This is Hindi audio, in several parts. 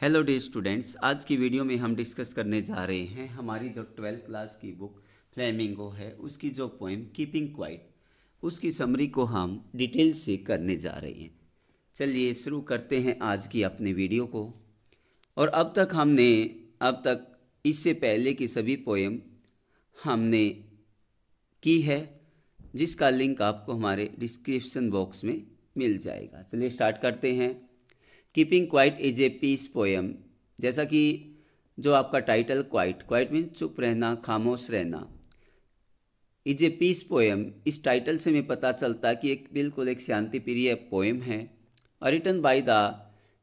हेलो डे स्टूडेंट्स आज की वीडियो में हम डिस्कस करने जा रहे हैं हमारी जो ट्वेल्थ क्लास की बुक फ्लेमिंगो है उसकी जो पोइम कीपिंग क्वाइट उसकी समरी को हम डिटेल से करने जा रहे हैं चलिए शुरू करते हैं आज की अपने वीडियो को और अब तक हमने अब तक इससे पहले की सभी पोएम हमने की है जिसका लिंक आपको हमारे डिस्क्रिप्शन बॉक्स में मिल जाएगा चलिए स्टार्ट करते हैं keeping quiet is a peace poem जैसा कि जो आपका टाइटल क्वाइट क्वाइट मीन्स चुप रहना खामोश रहना इज ए पीस पोएम इस टाइटल से हमें पता चलता कि एक बिल्कुल एक शांति प्रिय पोएम है और written by the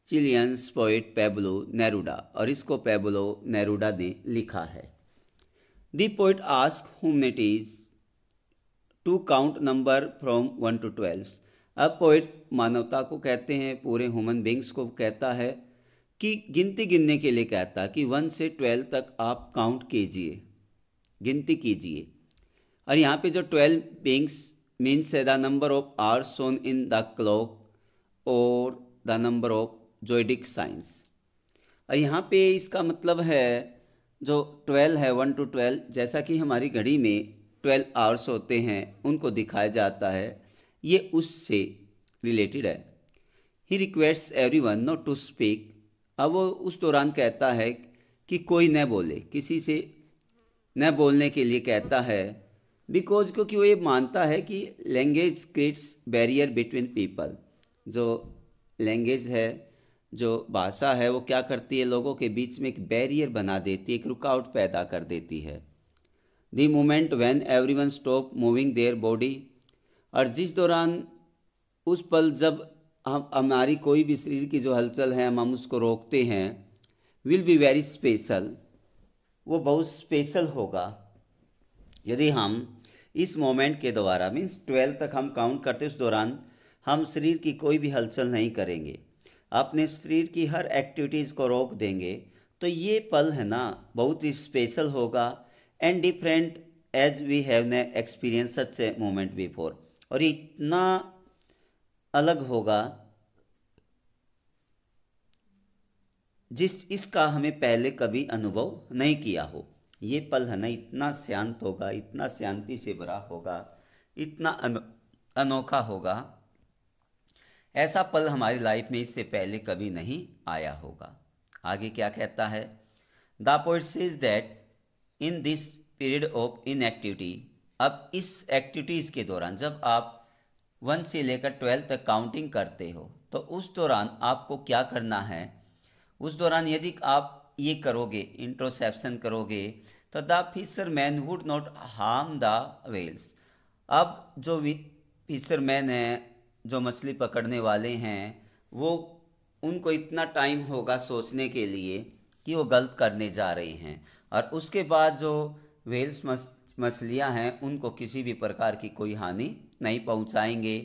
Chileans poet Pablo Neruda और इसको पेबलो नेरुडा ने लिखा है the poet ask is to count number from one to twelve अब पोइट मानवता को कहते हैं पूरे ह्यूमन बींग्स को कहता है कि गिनती गिनने के लिए कहता है कि वन से ट्वेल्व तक आप काउंट कीजिए गिनती कीजिए और यहाँ पे जो ट्वेल्व बींग्स मीन्स है the number of are shown in the clock और the number of zodiac signs और यहाँ पे इसका मतलब है जो ट्वेल्व है वन टू ट्वेल्व जैसा कि हमारी घड़ी में ट्वेल्व आवर्स होते हैं उनको दिखाया जाता है ये उससे रिलेटेड है he request every one not to speak अब वो उस दौरान कहता है कि कोई न बोले किसी से न बोलने के लिए कहता है बिकॉज क्योंकि वो ये मानता है कि language creates barrier between people जो लैंग्वेज है जो भाषा है वो क्या करती है लोगों के बीच में एक बैरियर बना देती है एक रुकावट पैदा कर देती है the moment when every one stop moving their body और जिस दौरान उस पल जब हम हमारी कोई भी शरीर की जो हलचल है हम हम उसको रोकते हैं विल बी वेरी स्पेशल वो बहुत स्पेशल होगा यदि हम इस मोमेंट के द्वारा मीन्स ट्वेल्व तक हम काउंट करते उस दौरान हम शरीर की कोई भी हलचल नहीं करेंगे अपने शरीर की हर एक्टिविटीज़ को रोक देंगे तो ये पल है ना बहुत ही स्पेशल होगा and different as we have never experience such a moment before और ये इतना अलग होगा जिस इसका हमें पहले कभी अनुभव नहीं किया हो ये पल है ना इतना शांत होगा इतना शांति से भरा होगा इतना अन, अनोखा होगा ऐसा पल हमारी लाइफ में इससे पहले कभी नहीं आया होगा आगे क्या कहता है the poet says that in this period of inactivity अब इस एक्टिविटीज़ के दौरान जब आप वन से लेकर ट्वेल्व तक काउंटिंग करते हो तो उस दौरान आपको क्या करना है उस दौरान यदि आप ये करोगे इंट्रोसेप्शन करोगे तो the fisherman would not harm the whales अब जो फिशर मैन हैं जो मछली पकड़ने वाले हैं वो उनको इतना टाइम होगा सोचने के लिए कि वो गलत करने जा रहे हैं और उसके बाद जो वेल्स मछ मछलियां हैं उनको किसी भी प्रकार की कोई हानि नहीं पहुंचाएंगे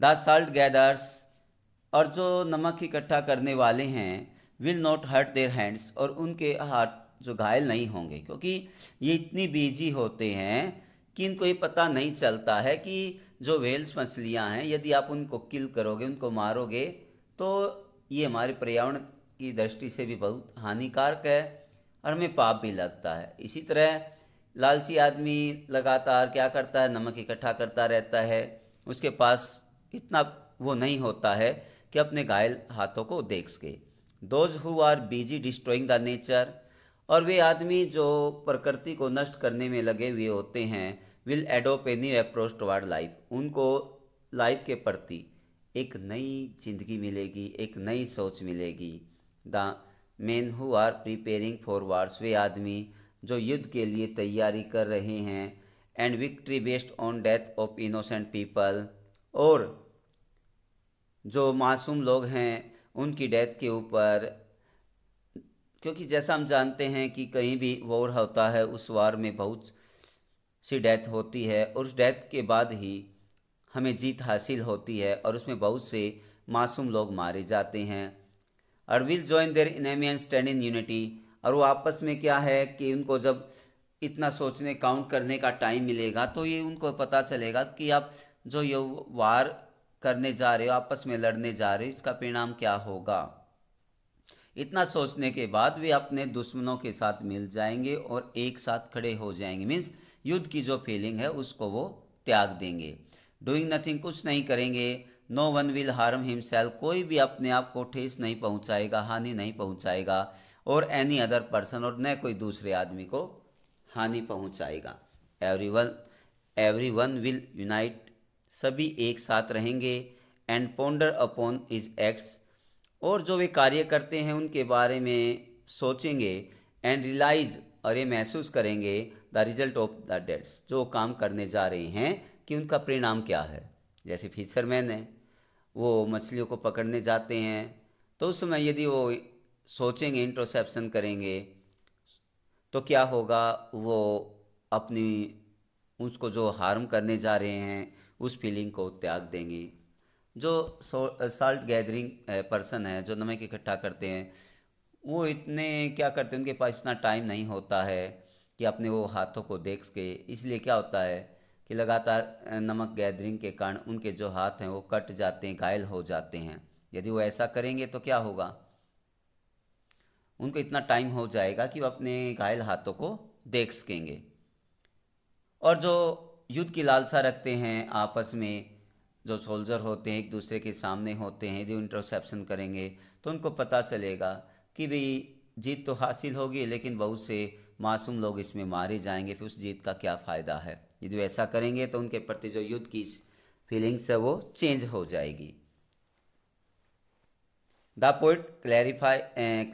द साल्ट गैदर्स और जो नमक इकट्ठा करने वाले हैं will not hurt their hands और उनके हाथ जो घायल नहीं होंगे क्योंकि ये इतनी बिजी होते हैं कि इनको ये पता नहीं चलता है कि जो वेल्स मछलियाँ हैं यदि आप उनको किल करोगे उनको मारोगे तो ये हमारे पर्यावरण की दृष्टि से भी बहुत हानिकारक है और हमें पाप भी लगता है इसी तरह लालची आदमी लगातार क्या करता है नमक इकट्ठा करता रहता है उसके पास इतना वो नहीं होता है कि अपने घायल हाथों को देख सके those who are busy destroying the nature और वे आदमी जो प्रकृति को नष्ट करने में लगे हुए होते हैं will adopt a new approach toward life उनको लाइफ के प्रति एक नई जिंदगी मिलेगी एक नई सोच मिलेगी the men who are preparing for wars वे आदमी जो युद्ध के लिए तैयारी कर रहे हैं and victory based on death of innocent people और जो मासूम लोग हैं उनकी डेथ के ऊपर क्योंकि जैसा हम जानते हैं कि कहीं भी वॉर होता है उस वार में बहुत सी डेथ होती है और उस डेथ के बाद ही हमें जीत हासिल होती है और उसमें बहुत से मासूम लोग मारे जाते हैं और will join their enemy and stand in unity और वो आपस में क्या है कि उनको जब इतना सोचने काउंट करने का टाइम मिलेगा तो ये उनको पता चलेगा कि आप जो ये वार करने जा रहे हो आपस में लड़ने जा रहे हो इसका परिणाम क्या होगा इतना सोचने के बाद वे अपने दुश्मनों के साथ मिल जाएंगे और एक साथ खड़े हो जाएंगे मीन्स युद्ध की जो फीलिंग है उसको वो त्याग देंगे डूइंग नथिंग कुछ नहीं करेंगे no one will harm himself कोई भी अपने आप को ठेस नहीं पहुंचाएगा हानि नहीं पहुंचाएगा और एनी अदर पर्सन और न कोई दूसरे आदमी को हानि पहुंचाएगा every one every one will unite सभी एक साथ रहेंगे and ponder upon his acts और जो वे कार्य करते हैं उनके बारे में सोचेंगे एंड रियलाइज और ये महसूस करेंगे the result of the deeds जो काम करने जा रहे हैं कि उनका परिणाम क्या है जैसे फिशरमैन है वो मछलियों को पकड़ने जाते हैं तो उस समय यदि वो सोचेंगे इंट्रोसेप्शन करेंगे तो क्या होगा वो अपनी उसको जो हार्म करने जा रहे हैं उस फीलिंग को त्याग देंगे जो साल्ट गैदरिंग पर्सन है जो नमक इकट्ठा करते हैं वो इतने क्या करते हैं उनके पास इतना टाइम नहीं होता है कि अपने वो हाथों को देख के इसलिए क्या होता है कि लगातार नमक गैदरिंग के कारण उनके जो हाथ हैं वो कट जाते हैं घायल हो जाते हैं यदि वो ऐसा करेंगे तो क्या होगा उनको इतना टाइम हो जाएगा कि वो अपने घायल हाथों को देख सकेंगे और जो युद्ध की लालसा रखते हैं आपस में जो सोल्जर होते हैं एक दूसरे के सामने होते हैं जो इंटरसेप्शन करेंगे तो उनको पता चलेगा कि भाई जीत तो हासिल होगी लेकिन बहुत से मासूम लोग इसमें मारे जाएंगे फिर उस जीत का क्या फ़ायदा है यदि ऐसा करेंगे तो उनके प्रति जो युद्ध की फीलिंग्स है वो चेंज हो जाएगी the poet clarify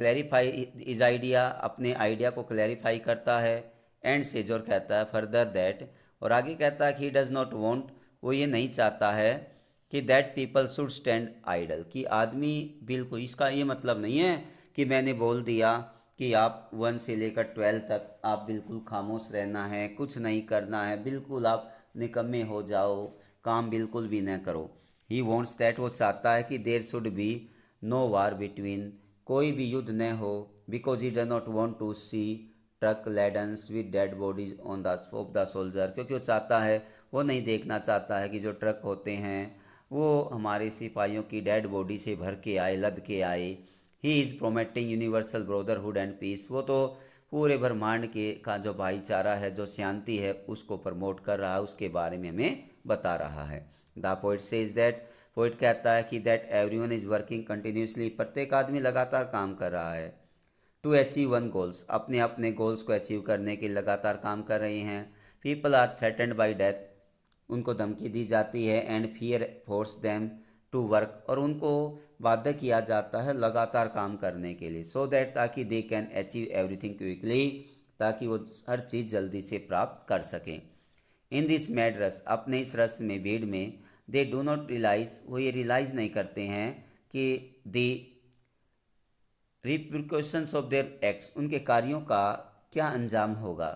clarify his idea अपने आइडिया को क्लैरिफाई करता है एंड सेज और कहता है फर्दर दैट और आगे कहता है कि ही डज़ नॉट वॉन्ट वो ये नहीं चाहता है कि that people should stand idle कि आदमी बिल्कुल इसका ये मतलब नहीं है कि मैंने बोल दिया कि आप वन से लेकर ट्वेल्व तक आप बिल्कुल खामोश रहना है कुछ नहीं करना है बिल्कुल आप निकम्मे हो जाओ काम बिल्कुल भी ना करो ही वॉन्ट्स दैट वो चाहता है कि there should be no war between कोई भी युद्ध न हो because he does not want to see truck ladens with dead bodies on the of the soldier क्योंकि वो चाहता है वो नहीं देखना चाहता है कि जो ट्रक होते हैं वो हमारे सिपाहियों की डेड बॉडी से भर के आए लद के आए he is promoting universal brotherhood and peace वो तो पूरे ब्रह्मांड के का जो भाईचारा है जो शांति है उसको प्रमोट कर रहा है उसके बारे में हमें बता रहा है the poet says is that poet कहता है कि that every one is working continuously प्रत्येक आदमी लगातार काम कर रहा है टू अचीव वन गोल्स अपने अपने गोल्स को अचीव करने के लगातार काम कर रहे हैं people are threatened by death उनको धमकी दी जाती है and fear force them to work और उनको बाध्य किया जाता है लगातार काम करने के लिए सो so दैट ताकि they can achieve everything quickly ताकि वो हर चीज़ जल्दी से प्राप्त कर सकें इन दिस मैड रस अपने इस रस में भीड़ में दे डो नॉट रियलाइज वो ये रियलाइज़ नहीं करते हैं कि they repercussions of their acts उनके कार्यों का क्या अंजाम होगा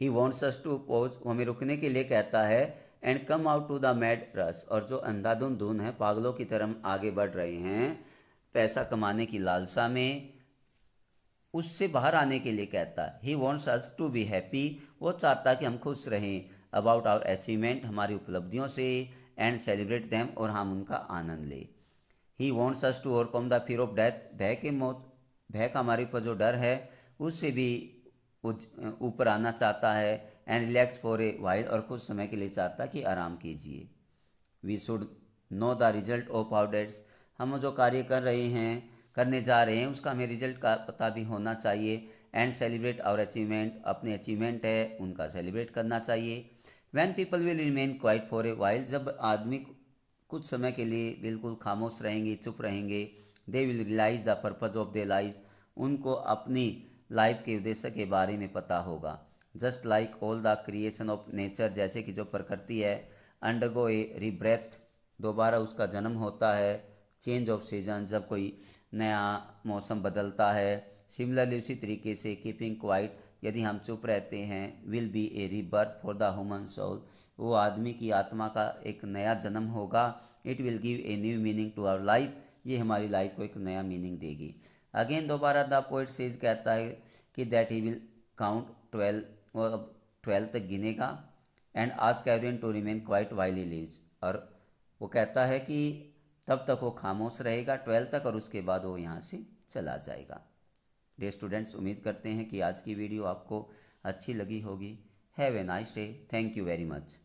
he wants us to pause वो हमें रुकने के लिए कहता है and come out to the meadows और जो अंधाधुन धुन है पागलों की तरह आगे बढ़ रहे हैं पैसा कमाने की लालसा में उससे बाहर आने के लिए कहता he wants us to be happy वो चाहता कि हम खुश रहें अबाउट आवर अचीवमेंट हमारी उपलब्धियों से एंड सेलिब्रेट दैम और हम उनका आनंद लें he wants us to overcome the fear of death भय के मौत भय का हमारे ऊपर जो डर है उससे भी ऊपर आना चाहता है and relax for a while और कुछ समय के लिए चाहता कि आराम कीजिए we should know the result of our deeds हम जो कार्य कर रहे हैं करने जा रहे हैं उसका हमें रिजल्ट का पता भी होना चाहिए एंड सेलिब्रेट आवर अचीवमेंट अपने अचीवमेंट है उनका सेलिब्रेट करना चाहिए when people will remain quiet for a while जब आदमी कुछ समय के लिए बिल्कुल खामोश रहेंगे चुप रहेंगे they will realise the purpose of their lives उनको अपनी लाइफ के उद्देश्य के बारे में पता होगा just like all the creation of nature जैसे कि जो प्रकृति है अंडरगो ए रिब्रेथ दोबारा उसका जन्म होता है चेंज ऑफ सीजन जब कोई नया मौसम बदलता है सिमिलरली उसी तरीके से कीपिंग क्वाइट यदि हम चुप रहते हैं will be a rebirth for the human soul वो आदमी की आत्मा का एक नया जन्म होगा it will give a new meaning to our life ये हमारी लाइफ को एक नया मीनिंग देगी अगेन दोबारा द पोइट सीज कहता है कि that he will count twelve अब ट्वेल्व तक गिनेगा and ask everyone to remain quiet while he lives और वो कहता है कि तब तक वो खामोश रहेगा ट्वेल्थ तक और उसके बाद वो यहाँ से चला जाएगा डे स्टूडेंट्स उम्मीद करते हैं कि आज की वीडियो आपको अच्छी लगी होगी have a nice day thank you very much